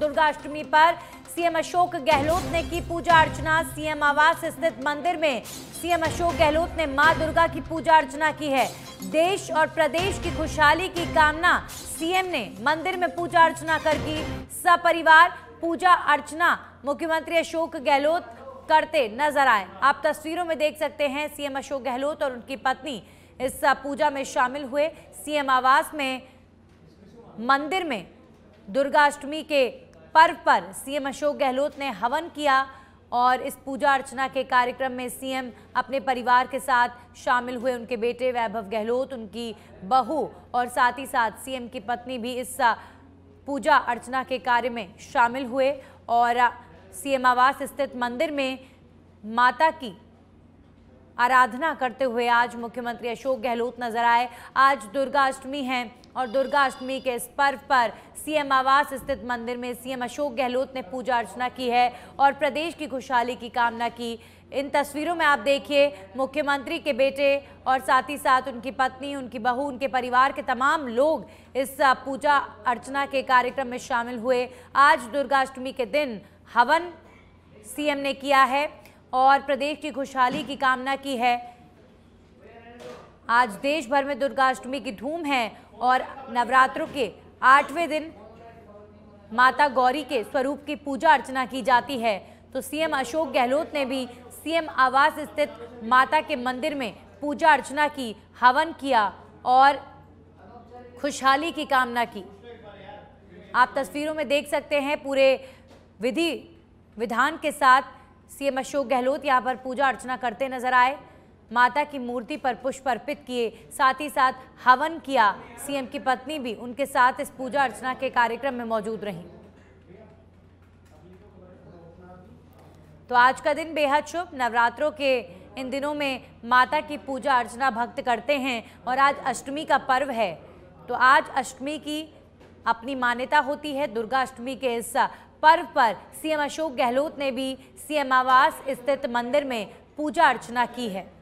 दुर्गाष्टमी पर सीएम अशोक गहलोत ने की पूजा अर्चना सीएम आवास स्थित मंदिर में सीएम अशोक गहलोत ने मां दुर्गा की पूजा अर्चना की है देश और प्रदेश की खुशहाली की कामना सीएम ने मंदिर में पूजा अर्चना कर की सपरिवार पूजा अर्चना मुख्यमंत्री अशोक गहलोत करते नजर आए आप तस्वीरों में देख सकते हैं सीएम अशोक गहलोत और उनकी पत्नी इस पूजा में शामिल हुए सीएम आवास में मंदिर में दुर्गाष्टमी के पर्व पर सीएम अशोक गहलोत ने हवन किया और इस पूजा अर्चना के कार्यक्रम में सीएम अपने परिवार के साथ शामिल हुए उनके बेटे वैभव गहलोत उनकी बहू और साथ ही साथ सीएम की पत्नी भी इस पूजा अर्चना के कार्य में शामिल हुए और सीएम आवास स्थित मंदिर में माता की आराधना करते हुए आज मुख्यमंत्री अशोक गहलोत नजर आए आज दुर्गाष्टमी है और दुर्गाष्टमी के इस पर्व पर सीएम आवास स्थित मंदिर में सीएम अशोक गहलोत ने पूजा अर्चना की है और प्रदेश की खुशहाली की कामना की इन तस्वीरों में आप देखिए मुख्यमंत्री के बेटे और साथ ही साथ उनकी पत्नी उनकी बहू उनके परिवार के तमाम लोग इस पूजा अर्चना के कार्यक्रम में शामिल हुए आज दुर्गाष्टमी के दिन हवन सीएम ने किया है और प्रदेश की खुशहाली की कामना की है आज देश भर में दुर्गाष्टमी की धूम है और नवरात्रों के आठवें दिन माता गौरी के स्वरूप की पूजा अर्चना की जाती है तो सीएम अशोक गहलोत ने भी सीएम आवास स्थित माता के मंदिर में पूजा अर्चना की हवन किया और खुशहाली की कामना की आप तस्वीरों में देख सकते हैं पूरे विधि विधान के साथ सीएम अशोक गहलोत यहाँ पर पूजा अर्चना करते नजर आए माता की मूर्ति पर पुष्प अर्पित किए साथ ही साथ हवन किया सीएम की पत्नी भी उनके साथ इस पूजा अर्चना के कार्यक्रम में मौजूद रहीं तो आज का दिन बेहद शुभ नवरात्रों के इन दिनों में माता की पूजा अर्चना भक्त करते हैं और आज अष्टमी का पर्व है तो आज अष्टमी की अपनी मान्यता होती है दुर्गा अष्टमी के इस पर्व पर सीएम अशोक गहलोत ने भी सीएम आवास स्थित मंदिर में पूजा अर्चना की है